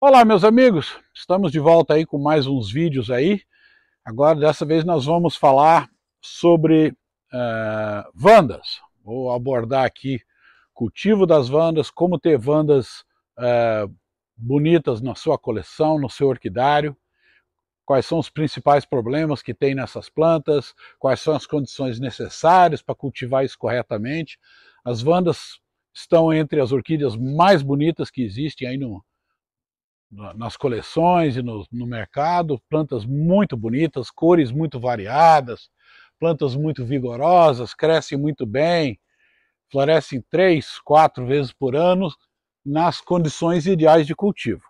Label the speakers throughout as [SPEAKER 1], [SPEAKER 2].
[SPEAKER 1] Olá meus amigos, estamos de volta aí com mais uns vídeos aí. Agora dessa vez nós vamos falar sobre uh, vandas. Vou abordar aqui cultivo das vandas, como ter vandas uh, bonitas na sua coleção, no seu orquidário, quais são os principais problemas que tem nessas plantas, quais são as condições necessárias para cultivar isso corretamente. As vandas estão entre as orquídeas mais bonitas que existem aí no, nas coleções e no, no mercado, plantas muito bonitas, cores muito variadas, plantas muito vigorosas, crescem muito bem, florescem três, quatro vezes por ano nas condições ideais de cultivo.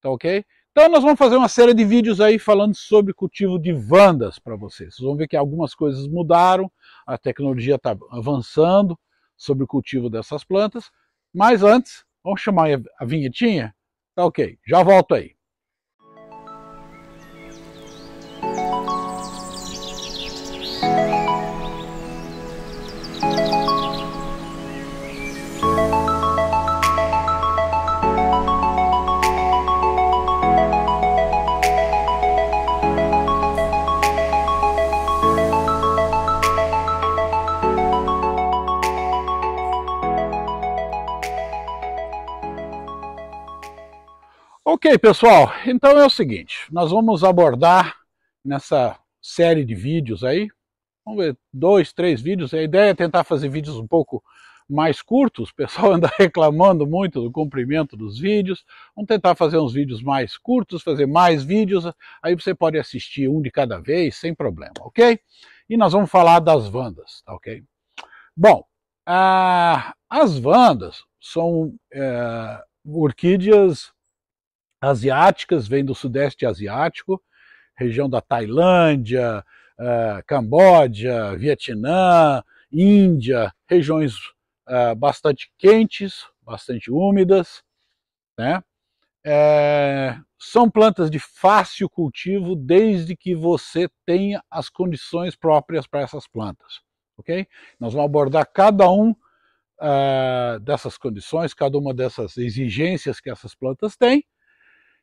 [SPEAKER 1] Tá ok? Então nós vamos fazer uma série de vídeos aí falando sobre cultivo de vandas para vocês. Vocês vão ver que algumas coisas mudaram, a tecnologia está avançando sobre o cultivo dessas plantas. Mas antes, vamos chamar a vinhetinha Tá ok, já volto aí. Ok, pessoal, então é o seguinte, nós vamos abordar nessa série de vídeos aí, vamos ver, dois, três vídeos, a ideia é tentar fazer vídeos um pouco mais curtos, o pessoal anda reclamando muito do comprimento dos vídeos, vamos tentar fazer uns vídeos mais curtos, fazer mais vídeos, aí você pode assistir um de cada vez, sem problema, ok? E nós vamos falar das vandas, tá ok? Bom, ah, as vandas são é, orquídeas asiáticas, vêm do Sudeste Asiático, região da Tailândia, uh, Camboja, Vietnã, Índia, regiões uh, bastante quentes, bastante úmidas, né? É, são plantas de fácil cultivo desde que você tenha as condições próprias para essas plantas, ok? Nós vamos abordar cada um uh, dessas condições, cada uma dessas exigências que essas plantas têm,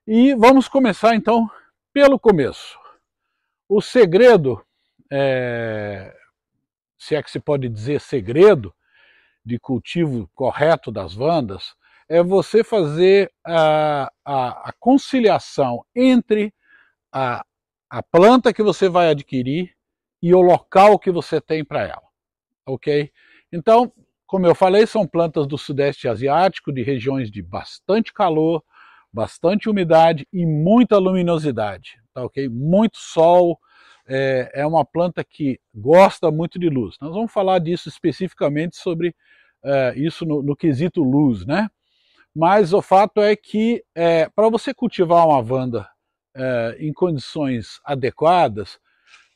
[SPEAKER 1] e vamos começar então pelo começo. O segredo, é, se é que se pode dizer segredo, de cultivo correto das vandas, é você fazer a, a, a conciliação entre a, a planta que você vai adquirir e o local que você tem para ela, ok? Então, como eu falei, são plantas do sudeste asiático, de regiões de bastante calor, bastante umidade e muita luminosidade, tá ok? Muito sol, é, é, uma planta que gosta muito de luz. Nós vamos falar disso especificamente sobre é, isso no, no, quesito luz, né? Mas o fato é que é, para você cultivar uma vanda é, em condições adequadas,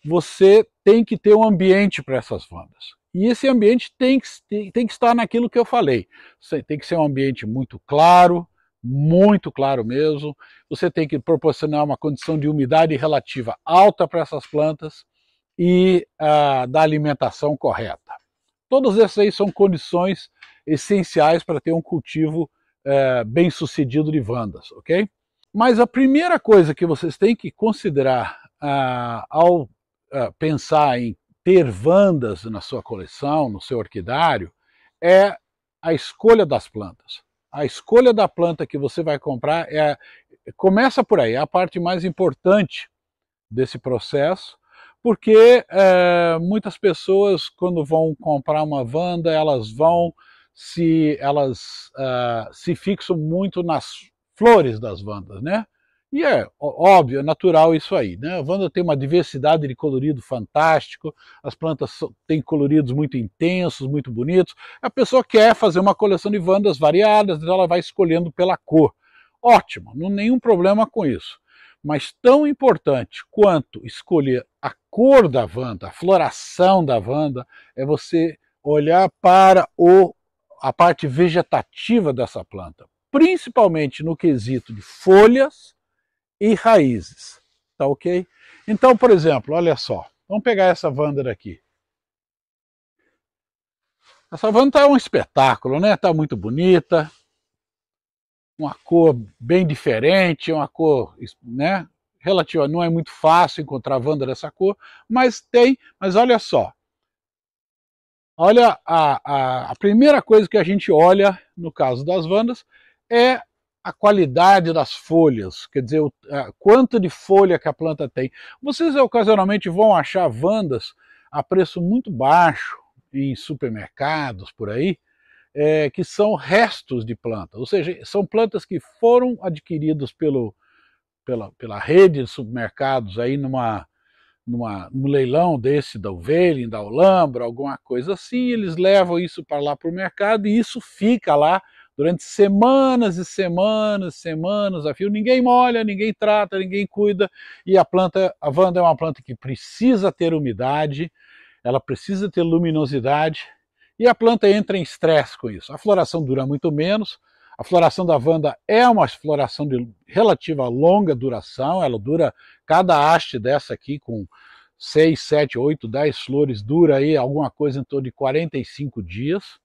[SPEAKER 1] você tem que ter um ambiente para essas vandas. E esse ambiente tem que, tem, tem que estar naquilo que eu falei. Tem que ser um ambiente muito claro, muito claro mesmo. Você tem que proporcionar uma condição de umidade relativa alta para essas plantas e ah, da alimentação correta. Todas essas aí são condições essenciais para ter um cultivo eh, bem sucedido de vandas, ok? Mas a primeira coisa que vocês têm que considerar ah, ao ah, pensar em ter vandas na sua coleção, no seu orquidário, é a escolha das plantas a escolha da planta que você vai comprar é começa por aí, é a parte mais importante desse processo, porque é, muitas pessoas quando vão comprar uma vanda elas vão se elas uh, se fixam muito nas flores das vandas, né? E é óbvio, é natural isso aí. Né? A Wanda tem uma diversidade de colorido fantástico, as plantas têm coloridos muito intensos, muito bonitos. A pessoa quer fazer uma coleção de Wandas variadas, então ela vai escolhendo pela cor. Ótimo, não nenhum problema com isso. Mas tão importante quanto escolher a cor da Wanda, a floração da Wanda, é você olhar para o, a parte vegetativa dessa planta, principalmente no quesito de folhas e raízes, tá ok? Então, por exemplo, olha só, vamos pegar essa vanda aqui. Essa vanda tá um espetáculo, né? Tá muito bonita, uma cor bem diferente, uma cor, né? Relativa, não é muito fácil encontrar vanda dessa cor, mas tem, mas olha só. Olha, a, a, a primeira coisa que a gente olha no caso das vandas é a qualidade das folhas, quer dizer, o quanto de folha que a planta tem. Vocês ocasionalmente vão achar vandas a preço muito baixo em supermercados por aí, é, que são restos de plantas, ou seja, são plantas que foram adquiridas pelo, pela, pela rede de supermercados aí numa, numa, num leilão desse da Uvelin, da Olambra, alguma coisa assim, eles levam isso para lá para o mercado e isso fica lá durante semanas e semanas, semanas a fio, ninguém molha, ninguém trata, ninguém cuida, e a planta, a vanda é uma planta que precisa ter umidade, ela precisa ter luminosidade, e a planta entra em estresse com isso. A floração dura muito menos, a floração da vanda é uma floração de relativa longa duração, ela dura, cada haste dessa aqui com 6, 7, 8, 10 flores, dura aí alguma coisa em torno de 45 dias,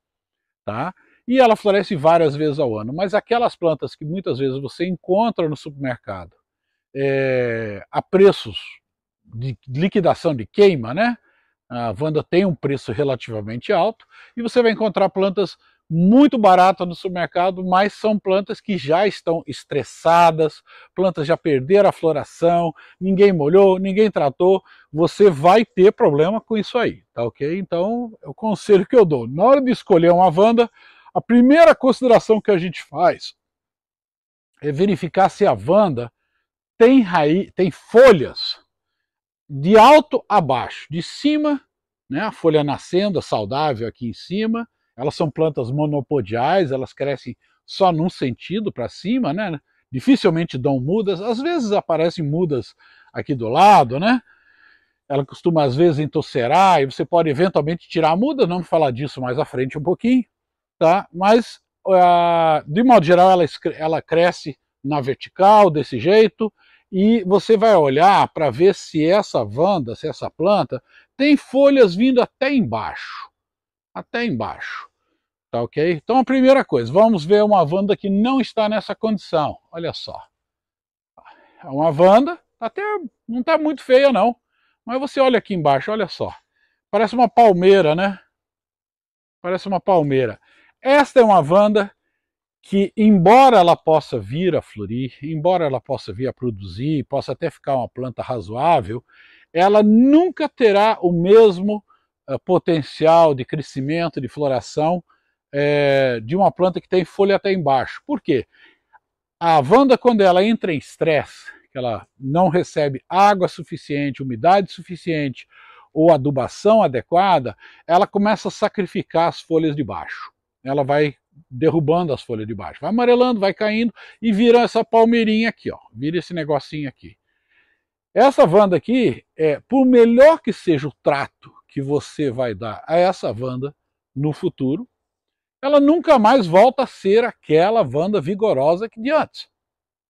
[SPEAKER 1] tá? e ela floresce várias vezes ao ano. Mas aquelas plantas que muitas vezes você encontra no supermercado é, a preços de liquidação de queima, né? A Wanda tem um preço relativamente alto e você vai encontrar plantas muito baratas no supermercado, mas são plantas que já estão estressadas, plantas já perderam a floração, ninguém molhou, ninguém tratou, você vai ter problema com isso aí, tá ok? Então, é o conselho que eu dou. Na hora de escolher uma Wanda, a primeira consideração que a gente faz é verificar se a Wanda tem, raiz, tem folhas de alto a baixo, de cima, né, a folha nascendo, saudável aqui em cima. Elas são plantas monopodiais, elas crescem só num sentido para cima, né? Dificilmente dão mudas, às vezes aparecem mudas aqui do lado, né? Ela costuma às vezes entorcerar e você pode eventualmente tirar a muda, não falar disso mais à frente um pouquinho tá? Mas, uh, de modo geral, ela, ela cresce na vertical, desse jeito, e você vai olhar para ver se essa vanda, se essa planta, tem folhas vindo até embaixo. Até embaixo. Tá ok? Então a primeira coisa, vamos ver uma vanda que não está nessa condição. Olha só. É uma vanda, tá até não está muito feia não. Mas você olha aqui embaixo, olha só. Parece uma palmeira, né? Parece uma palmeira. Esta é uma Wanda que, embora ela possa vir a florir, embora ela possa vir a produzir, possa até ficar uma planta razoável, ela nunca terá o mesmo uh, potencial de crescimento, de floração, é, de uma planta que tem folha até embaixo. Por quê? A Wanda, quando ela entra em estresse, ela não recebe água suficiente, umidade suficiente ou adubação adequada, ela começa a sacrificar as folhas de baixo ela vai derrubando as folhas de baixo. Vai amarelando, vai caindo e vira essa palmeirinha aqui, ó. Vira esse negocinho aqui. Essa vanda aqui, é, por melhor que seja o trato que você vai dar a essa vanda no futuro, ela nunca mais volta a ser aquela vanda vigorosa que de antes.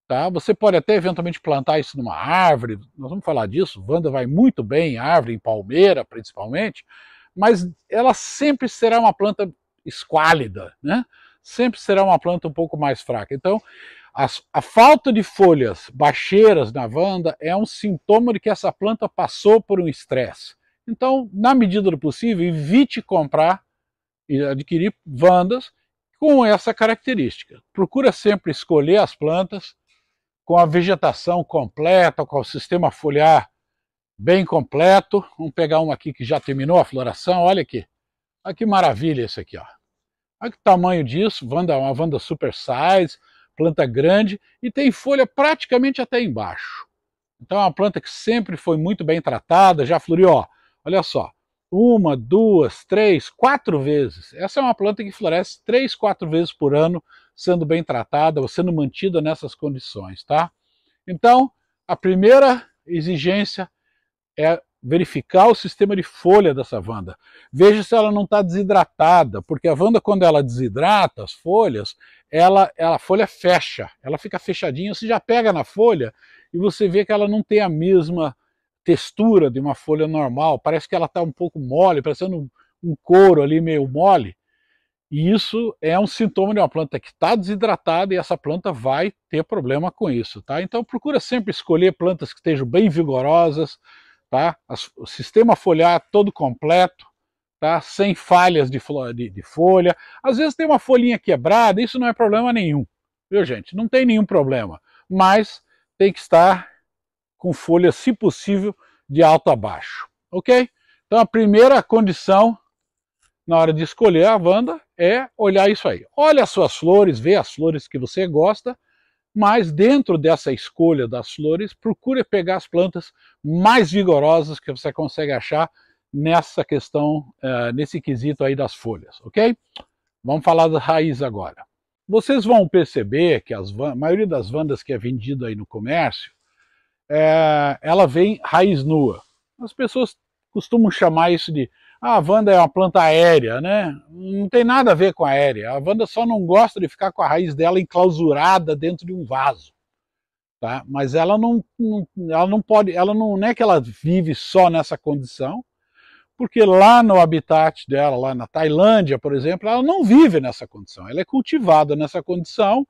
[SPEAKER 1] Tá? Você pode até eventualmente plantar isso numa árvore, nós vamos falar disso, vanda vai muito bem em árvore, em palmeira principalmente, mas ela sempre será uma planta esquálida, né? sempre será uma planta um pouco mais fraca. Então, as, a falta de folhas baixeiras na vanda é um sintoma de que essa planta passou por um estresse. Então, na medida do possível, evite comprar e adquirir vandas com essa característica. Procura sempre escolher as plantas com a vegetação completa, com o sistema foliar bem completo. Vamos pegar uma aqui que já terminou a floração, olha aqui. Olha ah, que maravilha esse aqui, ó. Olha ah, que tamanho disso, vanda, uma vanda super size, planta grande e tem folha praticamente até embaixo. Então é uma planta que sempre foi muito bem tratada, já floriu, ó, olha só, uma, duas, três, quatro vezes. Essa é uma planta que floresce três, quatro vezes por ano, sendo bem tratada ou sendo mantida nessas condições, tá? Então, a primeira exigência é verificar o sistema de folha dessa vanda. Veja se ela não está desidratada, porque a vanda, quando ela desidrata as folhas, ela, ela, a folha fecha, ela fica fechadinha, você já pega na folha e você vê que ela não tem a mesma textura de uma folha normal, parece que ela está um pouco mole, parecendo um, um couro ali meio mole. E isso é um sintoma de uma planta que está desidratada e essa planta vai ter problema com isso, tá? Então procura sempre escolher plantas que estejam bem vigorosas, tá? O sistema foliar todo completo, tá? Sem falhas de, de, de folha. Às vezes tem uma folhinha quebrada, isso não é problema nenhum, viu gente? Não tem nenhum problema, mas tem que estar com folha, se possível, de alto a baixo, ok? Então a primeira condição na hora de escolher a vanda é olhar isso aí. Olha as suas flores, vê as flores que você gosta, mas dentro dessa escolha das flores, procure pegar as plantas mais vigorosas que você consegue achar nessa questão, eh, nesse quesito aí das folhas, ok? Vamos falar da raiz agora. Vocês vão perceber que as, a maioria das vandas que é vendida aí no comércio, é, ela vem raiz nua. As pessoas costumam chamar isso de ah, a Wanda é uma planta aérea, né? Não tem nada a ver com aérea. A Wanda só não gosta de ficar com a raiz dela enclausurada dentro de um vaso. Tá? Mas ela não, não ela não pode, ela não, não, é que ela vive só nessa condição, porque lá no habitat dela, lá na Tailândia, por exemplo, ela não vive nessa condição. Ela é cultivada nessa condição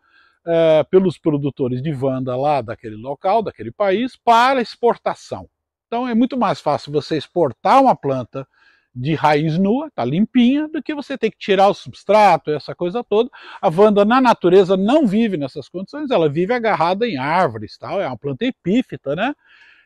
[SPEAKER 1] é, pelos produtores de Wanda lá daquele local, daquele país, para exportação. Então é muito mais fácil você exportar uma planta de raiz nua, está limpinha, do que você ter que tirar o substrato, essa coisa toda. A Wanda, na natureza, não vive nessas condições, ela vive agarrada em árvores, tal, é uma planta epífita, né?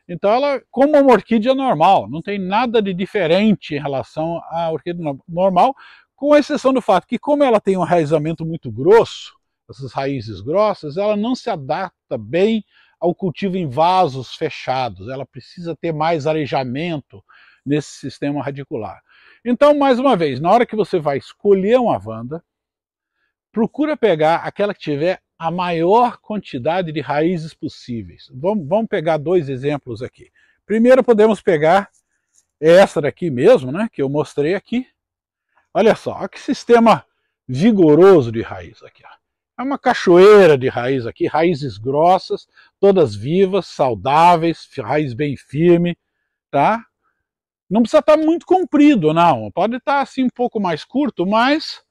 [SPEAKER 1] Então ela, como uma orquídea normal, não tem nada de diferente em relação à orquídea normal, com exceção do fato que como ela tem um enraizamento muito grosso, essas raízes grossas, ela não se adapta bem ao cultivo em vasos fechados, ela precisa ter mais arejamento, nesse sistema radicular. Então, mais uma vez, na hora que você vai escolher uma vanda, procura pegar aquela que tiver a maior quantidade de raízes possíveis. Vamos, vamos pegar dois exemplos aqui. Primeiro, podemos pegar essa daqui mesmo, né, que eu mostrei aqui. Olha só, olha que sistema vigoroso de raiz aqui. Ó. É uma cachoeira de raiz aqui, raízes grossas, todas vivas, saudáveis, raiz bem firme, tá? Não precisa estar tá muito comprido, não. Pode estar tá, assim um pouco mais curto, mas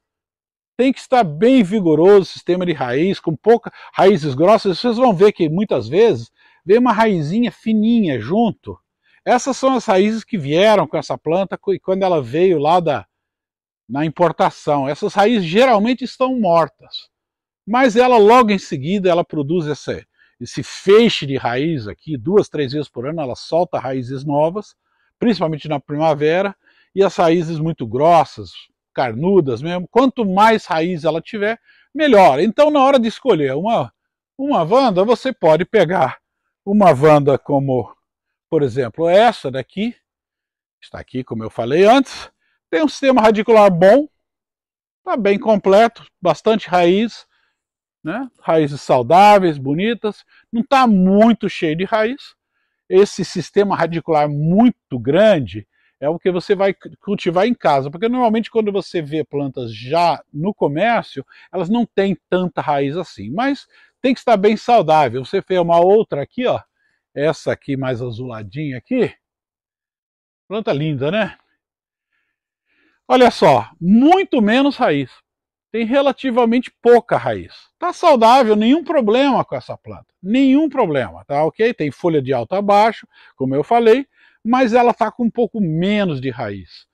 [SPEAKER 1] tem que estar bem vigoroso, sistema de raiz, com poucas raízes grossas. Vocês vão ver que muitas vezes vem uma raizinha fininha junto. Essas são as raízes que vieram com essa planta quando ela veio lá da, na importação. Essas raízes geralmente estão mortas, mas ela logo em seguida ela produz essa, esse feixe de raiz aqui, duas, três vezes por ano, ela solta raízes novas principalmente na primavera, e as raízes muito grossas, carnudas mesmo. Quanto mais raiz ela tiver, melhor. Então, na hora de escolher uma, uma vanda, você pode pegar uma vanda como, por exemplo, essa daqui, está aqui, como eu falei antes, tem um sistema radicular bom, está bem completo, bastante raiz, né? raízes saudáveis, bonitas, não está muito cheio de raiz, esse sistema radicular muito grande é o que você vai cultivar em casa, porque normalmente quando você vê plantas já no comércio, elas não têm tanta raiz assim, mas tem que estar bem saudável. Você fez uma outra aqui, ó, essa aqui mais azuladinha aqui, planta linda, né? Olha só, muito menos raiz tem relativamente pouca raiz. Tá saudável, nenhum problema com essa planta. Nenhum problema, tá ok? Tem folha de alto a baixo, como eu falei, mas ela tá com um pouco menos de raiz.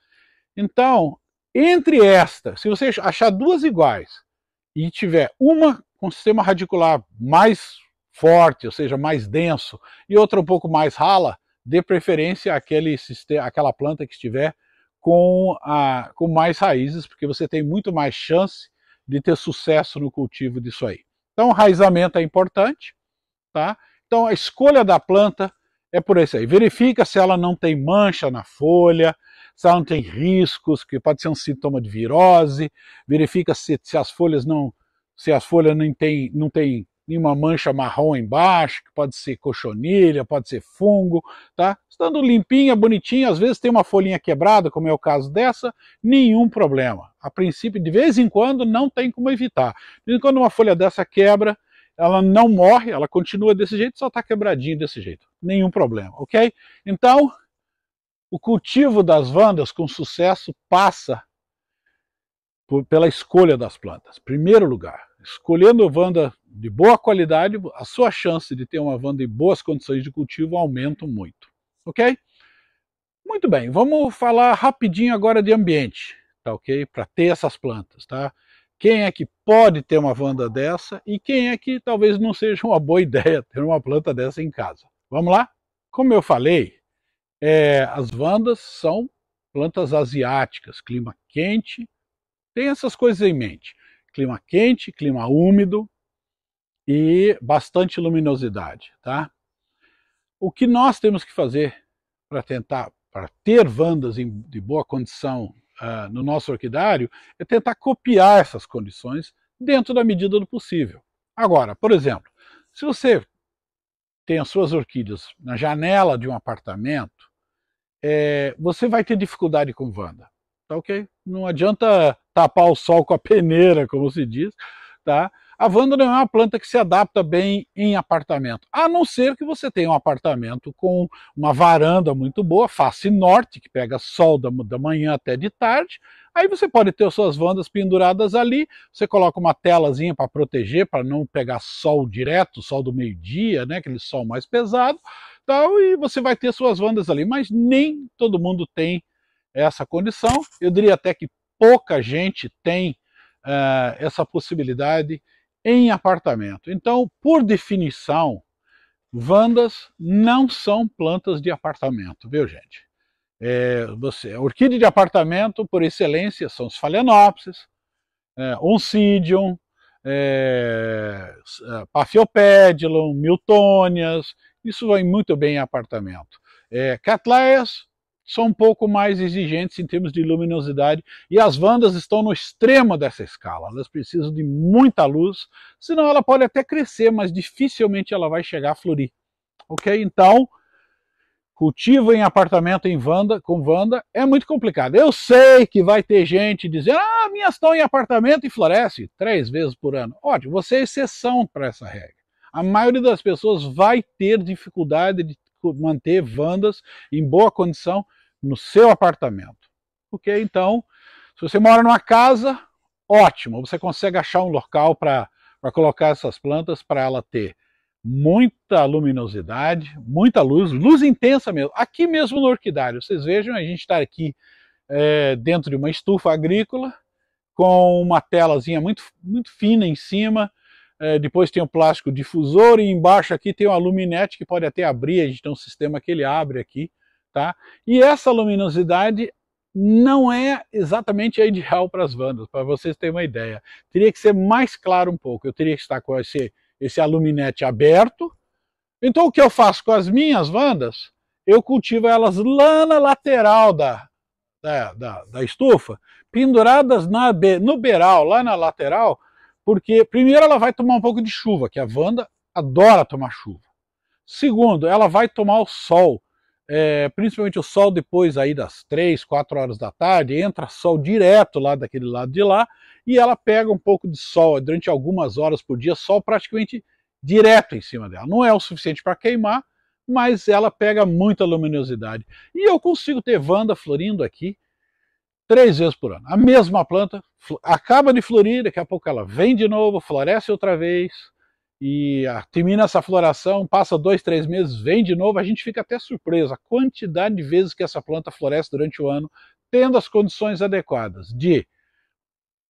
[SPEAKER 1] Então, entre esta, se você achar duas iguais e tiver uma com sistema radicular mais forte, ou seja, mais denso, e outra um pouco mais rala, dê preferência àquele sistema, àquela planta que estiver com, a, com mais raízes, porque você tem muito mais chance de ter sucesso no cultivo disso aí. Então, o raizamento é importante, tá? Então, a escolha da planta é por isso aí. Verifica se ela não tem mancha na folha, se ela não tem riscos, que pode ser um sintoma de virose. Verifica se, se as folhas não se as folhas não têm não tem em uma mancha marrom embaixo, que pode ser cochonilha, pode ser fungo, tá? Estando limpinha, bonitinha, às vezes tem uma folhinha quebrada, como é o caso dessa, nenhum problema. A princípio, de vez em quando, não tem como evitar. De vez em quando uma folha dessa quebra, ela não morre, ela continua desse jeito, só está quebradinha desse jeito. Nenhum problema, ok? Então, o cultivo das vandas com sucesso passa por, pela escolha das plantas. Primeiro lugar, escolhendo vanda de boa qualidade, a sua chance de ter uma vanda em boas condições de cultivo aumenta muito, ok? Muito bem, vamos falar rapidinho agora de ambiente, tá ok? Para ter essas plantas, tá? Quem é que pode ter uma vanda dessa e quem é que talvez não seja uma boa ideia ter uma planta dessa em casa? Vamos lá? Como eu falei, é, as vandas são plantas asiáticas, clima quente, tem essas coisas em mente. Clima quente, clima úmido, e bastante luminosidade, tá? O que nós temos que fazer para tentar, para ter vandas em, de boa condição uh, no nosso orquidário, é tentar copiar essas condições dentro da medida do possível. Agora, por exemplo, se você tem as suas orquídeas na janela de um apartamento, é, você vai ter dificuldade com vanda, tá ok? Não adianta tapar o sol com a peneira, como se diz, tá? A não é uma planta que se adapta bem em apartamento, a não ser que você tenha um apartamento com uma varanda muito boa, face norte, que pega sol da, da manhã até de tarde. Aí você pode ter suas vandas penduradas ali, você coloca uma telazinha para proteger, para não pegar sol direto, sol do meio-dia, né, aquele sol mais pesado, tal, e você vai ter suas vandas ali. Mas nem todo mundo tem essa condição. Eu diria até que pouca gente tem uh, essa possibilidade em apartamento. Então, por definição, vandas não são plantas de apartamento, viu gente? É, você, a orquídea de apartamento, por excelência, são os phalaenopsis, é, oncidium, é, é pafiopédilum, Miltonias, isso vai muito bem em apartamento. É, catleias, são um pouco mais exigentes em termos de luminosidade e as vandas estão no extremo dessa escala. Elas precisam de muita luz, senão ela pode até crescer, mas dificilmente ela vai chegar a florir. Ok? Então, cultivo em apartamento em vanda, com vanda é muito complicado. Eu sei que vai ter gente dizendo, ah, minhas estão em apartamento e floresce três vezes por ano. Ótimo, você é exceção para essa regra. A maioria das pessoas vai ter dificuldade de manter vandas em boa condição no seu apartamento. Porque então, se você mora numa casa, ótimo, você consegue achar um local para colocar essas plantas para ela ter muita luminosidade, muita luz, luz intensa mesmo. Aqui mesmo no orquidário, vocês vejam, a gente está aqui é, dentro de uma estufa agrícola, com uma telazinha muito, muito fina em cima, é, depois tem o um plástico difusor e embaixo aqui tem uma luminete que pode até abrir, a gente tem um sistema que ele abre aqui, Tá? E essa luminosidade não é exatamente a ideal para as vandas, para vocês terem uma ideia. Teria que ser mais claro um pouco, eu teria que estar com esse, esse aluminete aberto. Então o que eu faço com as minhas vandas? Eu cultivo elas lá na lateral da, da, da, da estufa, penduradas na, no beiral, lá na lateral, porque primeiro ela vai tomar um pouco de chuva, que a vanda adora tomar chuva. Segundo, ela vai tomar o sol, é, principalmente o sol depois aí das 3, 4 horas da tarde, entra sol direto lá daquele lado de lá, e ela pega um pouco de sol durante algumas horas por dia, sol praticamente direto em cima dela. Não é o suficiente para queimar, mas ela pega muita luminosidade. E eu consigo ter vanda florindo aqui três vezes por ano. A mesma planta acaba de florir, daqui a pouco ela vem de novo, floresce outra vez, e ah, termina essa floração, passa dois, três meses, vem de novo, a gente fica até surpreso a quantidade de vezes que essa planta floresce durante o ano, tendo as condições adequadas de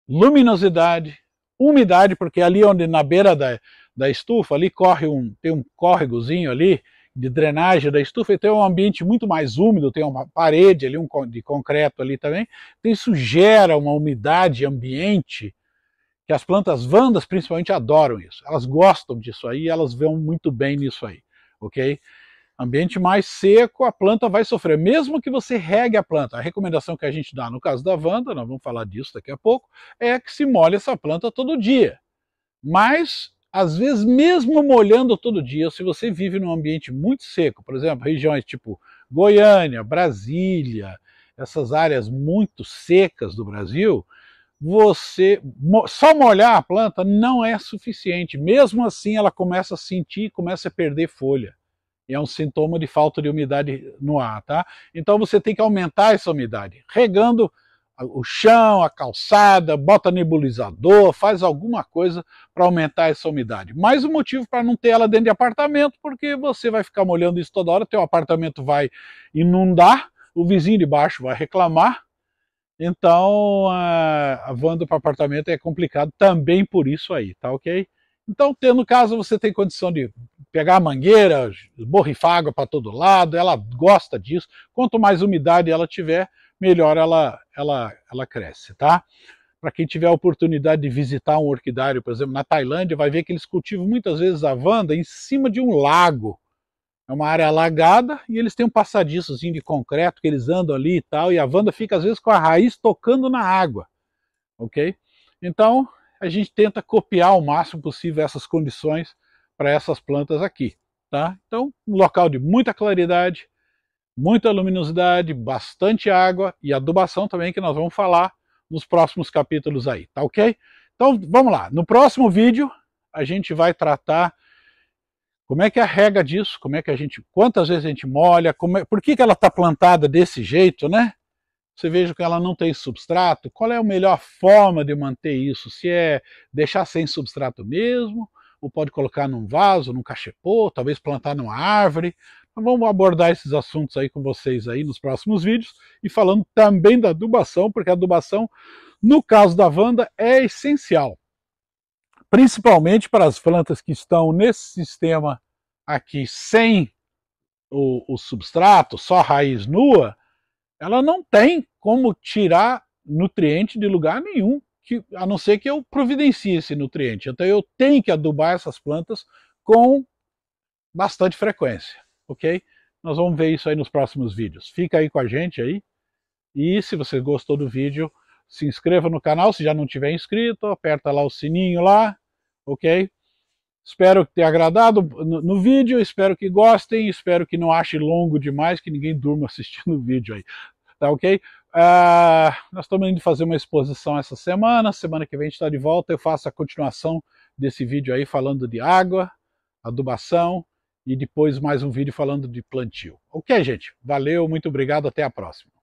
[SPEAKER 1] luminosidade, umidade, porque ali onde na beira da, da estufa, ali corre um, tem um córregozinho ali de drenagem da estufa, e tem um ambiente muito mais úmido, tem uma parede ali um, de concreto ali também, então isso gera uma umidade ambiente e as plantas vandas, principalmente, adoram isso. Elas gostam disso aí, elas vão muito bem nisso aí, ok? Ambiente mais seco, a planta vai sofrer, mesmo que você regue a planta. A recomendação que a gente dá no caso da vanda, nós vamos falar disso daqui a pouco, é que se molhe essa planta todo dia. Mas às vezes, mesmo molhando todo dia, se você vive num ambiente muito seco, por exemplo, regiões tipo Goiânia, Brasília, essas áreas muito secas do Brasil, você só molhar a planta não é suficiente. Mesmo assim, ela começa a sentir, começa a perder folha. E é um sintoma de falta de umidade no ar, tá? Então você tem que aumentar essa umidade, regando o chão, a calçada, bota nebulizador, faz alguma coisa para aumentar essa umidade. Mais um motivo para não ter ela dentro de apartamento, porque você vai ficar molhando isso toda hora, teu apartamento vai inundar, o vizinho de baixo vai reclamar, então, a, a para do apartamento é complicado também por isso aí, tá ok? Então, no caso, você tem condição de pegar a mangueira, borrifar água para todo lado, ela gosta disso. Quanto mais umidade ela tiver, melhor ela, ela, ela cresce, tá? Para quem tiver a oportunidade de visitar um orquidário, por exemplo, na Tailândia, vai ver que eles cultivam muitas vezes a vanda em cima de um lago é uma área alagada e eles têm um passadiçozinho de concreto que eles andam ali e tal, e a Wanda fica às vezes com a raiz tocando na água, ok? Então a gente tenta copiar o máximo possível essas condições para essas plantas aqui, tá? Então um local de muita claridade, muita luminosidade, bastante água e adubação também que nós vamos falar nos próximos capítulos aí, tá ok? Então vamos lá, no próximo vídeo a gente vai tratar como é que é a rega disso? Como é que a gente, quantas vezes a gente molha? É, por que, que ela está plantada desse jeito, né? Você veja que ela não tem substrato. Qual é a melhor forma de manter isso? Se é deixar sem substrato mesmo, ou pode colocar num vaso, num cachepô, talvez plantar numa árvore. Então, vamos abordar esses assuntos aí com vocês aí nos próximos vídeos e falando também da adubação, porque a adubação, no caso da Wanda, é essencial principalmente para as plantas que estão nesse sistema aqui sem o, o substrato, só raiz nua, ela não tem como tirar nutriente de lugar nenhum, que, a não ser que eu providencie esse nutriente. Então eu tenho que adubar essas plantas com bastante frequência, ok? Nós vamos ver isso aí nos próximos vídeos. Fica aí com a gente aí. E se você gostou do vídeo, se inscreva no canal se já não tiver inscrito, aperta lá o sininho lá ok? Espero ter agradado no, no, vídeo, espero que gostem, espero que não ache longo demais, que ninguém durma assistindo o vídeo aí, tá ok? Uh, nós estamos indo fazer uma exposição essa semana, semana que vem a gente está de volta, eu faço a continuação desse vídeo aí falando de água, adubação e depois mais um vídeo falando de plantio. Ok, gente? Valeu, muito obrigado, até a próxima.